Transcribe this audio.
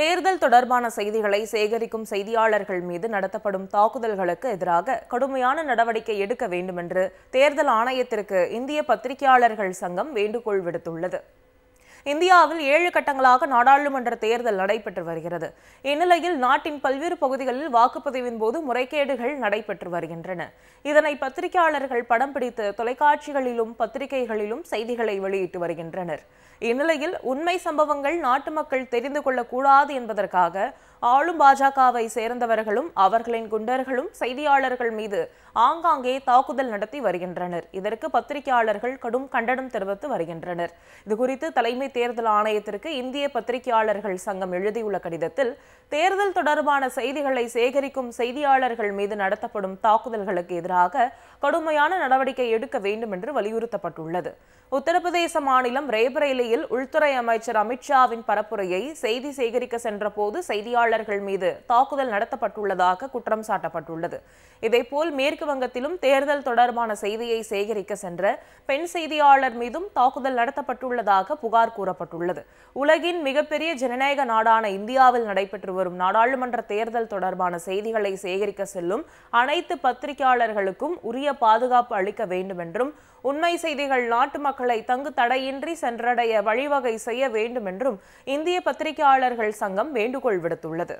தேர்தல் தொடர்பான செய்திகளை சேகரிக்கும் செய்தியாளர்கள் மீது நடத்தப்படும் தாக்குதல்களுக்கு எதிராக கடுமையான நடவடிக்கை எடுக்க வேண்டுமென்று தேர்தல் ஆணையத்திற்கு இந்திய பத்திரிகையாளர்கள் சங்கம் வேண்டுகோள் விடுத்துள்ளது இந்தியாவில் ஏழு கட்டங்களாக நாடாளுமன்ற தேர்தல் நடைபெற்று வருகிறது இந்நிலையில் நாட்டின் பல்வேறு பகுதிகளில் வாக்குப்பதிவின் போது முறைகேடுகள் நடைபெற்று வருகின்றன இதனை பத்திரிகையாளர்கள் படம் பிடித்து தொலைக்காட்சிகளிலும் பத்திரிகைகளிலும் செய்திகளை வெளியிட்டு வருகின்றனர் இந்நிலையில் உண்மை சம்பவங்கள் நாட்டு மக்கள் தெரிந்து கொள்ளக்கூடாது என்பதற்காக ஆளும் பாஜகவை சேர்ந்தவர்களும் அவர்களின் குண்டர்களும் செய்தியாளர்கள் மீது ஆங்காங்கே தாக்குதல் நடத்தி வருகின்றனர் இதற்கு பத்திரிகையாளர்கள் கடும் கண்டனம் தெரிவித்து வருகின்றனர் இதுகுறித்து தலைமை தேர்தல் ஆணையத்திற்கு இந்திய பத்திரிகையாளர்கள் சங்கம் எழுதியுள்ள கடிதத்தில் தேர்தல் தொடர்பான செய்திகளை சேகரிக்கும் செய்தியாளர்கள் மீது நடத்தப்படும் தாக்குதல்களுக்கு எதிராக கடுமையான நடவடிக்கை எடுக்க வேண்டும் என்று வலியுறுத்தப்பட்டுள்ளது உத்தரப்பிரதேச மாநிலம் ரேபரேலியில் உள்துறை அமைச்சர் அமித்ஷாவின் பரப்புரையை செய்தி சேகரிக்க சென்றபோது செய்தியாளர்கள் மீது தாக்குதல் நடத்தப்பட்டுள்ளதாக குற்றம் சாட்டப்பட்டுள்ளது இதேபோல் மேற்கு வங்கத்திலும் தேர்தல் தொடர்பான செய்தியை சேகரிக்க சென்ற பெண் செய்தியாளர் மீதும் தாக்குதல் நடத்தப்பட்டுள்ளதாக புகார் கூறப்பட்டுள்ளது உலகின் மிகப்பெரிய ஜனநாயக நாடான இந்தியாவில் நடைபெற்று வரும் நாடாளுமன்ற தேர்தல் தொடர்பான செய்திகளை சேகரிக்க செல்லும் அனைத்து பத்திரிகையாளர்களுக்கும் உரிய பாதுகாப்பு அளிக்க வேண்டும் என்றும் உண்மை செய்திகள் நாட்டு மக்களை தங்கு தடையின்றி சென்றடைய வழிவகை செய்ய வேண்டும் என்றும் இந்திய பத்திரிகையாளர்கள் சங்கம் வேண்டுகோள் விடுத்துள்ளது